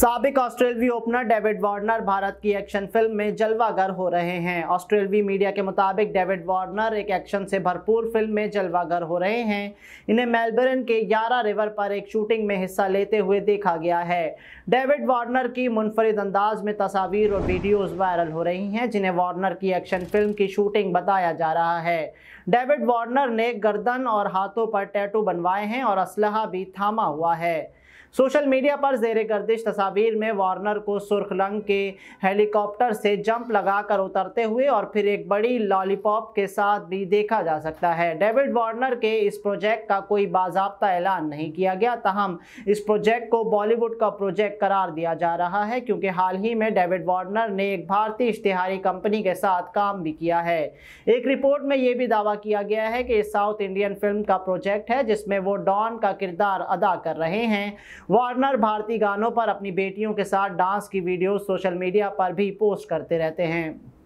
सबक ऑस्ट्रेलवी opener David Warner Bharat की एक्शन फिल्म में जलवागर हो रहे हैं ऑस्ट्रेलवी मीडिया के मुताबिक डेविड वार्नर एक एक्शन से भरपूर फिल्म में जलवागर हो रहे हैं इन्हें मेलबर्न के यारा रिवर पर एक शूटिंग में हिस्सा लेते हुए देखा गया है डेविड वार्नर की मुनफरद अंदाज में तस्वीर और वीडियोज़ वायरल हो रही हैं जिन्हें वार्नर की एक्शन फिल्म की शूटिंग बताया जा रहा है डेविड वार्नर ने गर्दन और हाथों पर टैटू बनवाए हैं और असलहा भी थामा हुआ है सोशल मीडिया पर जेर गर्दिश तस्वीर में वार्नर को सुर्ख लंग के हेलीकॉप्टर से जंप लगाकर उतरते हुए और फिर एक बड़ी लॉलीपॉप के साथ भी देखा जा सकता है डेविड वार्नर के इस प्रोजेक्ट का कोई बाजाबता ऐलान नहीं किया गया तहम इस प्रोजेक्ट को बॉलीवुड का प्रोजेक्ट करार दिया जा रहा है क्योंकि हाल ही में डेविड वार्नर ने एक भारतीय इश्तिहारी कंपनी के साथ काम भी किया है एक रिपोर्ट में यह भी दावा किया गया है कि साउथ इंडियन फिल्म का प्रोजेक्ट है जिसमें वो डॉन का किरदार अदा कर रहे हैं वार्नर भारतीय गानों पर अपनी बेटियों के साथ डांस की वीडियो सोशल मीडिया पर भी पोस्ट करते रहते हैं